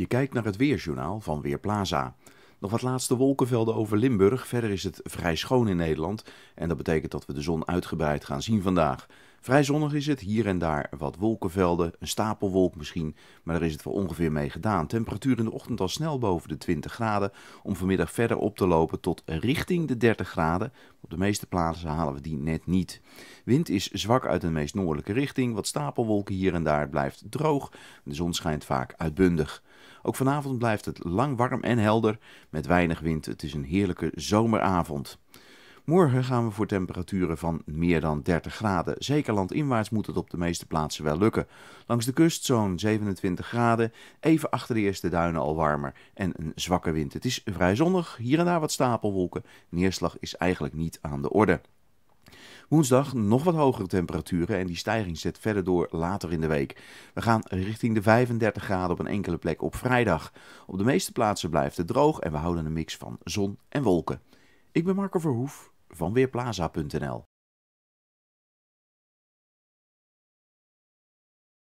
Je kijkt naar het weerjournaal van Weerplaza. Nog wat laatste wolkenvelden over Limburg. Verder is het vrij schoon in Nederland. En dat betekent dat we de zon uitgebreid gaan zien vandaag. Vrij zonnig is het, hier en daar wat wolkenvelden, een stapelwolk misschien, maar daar is het wel ongeveer mee gedaan. Temperatuur in de ochtend al snel boven de 20 graden, om vanmiddag verder op te lopen tot richting de 30 graden, op de meeste plaatsen halen we die net niet. Wind is zwak uit de meest noordelijke richting, wat stapelwolken hier en daar blijft droog. De zon schijnt vaak uitbundig. Ook vanavond blijft het lang warm en helder met weinig wind. Het is een heerlijke zomeravond. Morgen gaan we voor temperaturen van meer dan 30 graden. Zeker landinwaarts moet het op de meeste plaatsen wel lukken. Langs de kust zo'n 27 graden, even achter de eerste duinen al warmer en een zwakke wind. Het is vrij zonnig, hier en daar wat stapelwolken. Neerslag is eigenlijk niet aan de orde. Woensdag nog wat hogere temperaturen en die stijging zet verder door later in de week. We gaan richting de 35 graden op een enkele plek op vrijdag. Op de meeste plaatsen blijft het droog en we houden een mix van zon en wolken. Ik ben Marco Verhoef van Weerplaza.nl.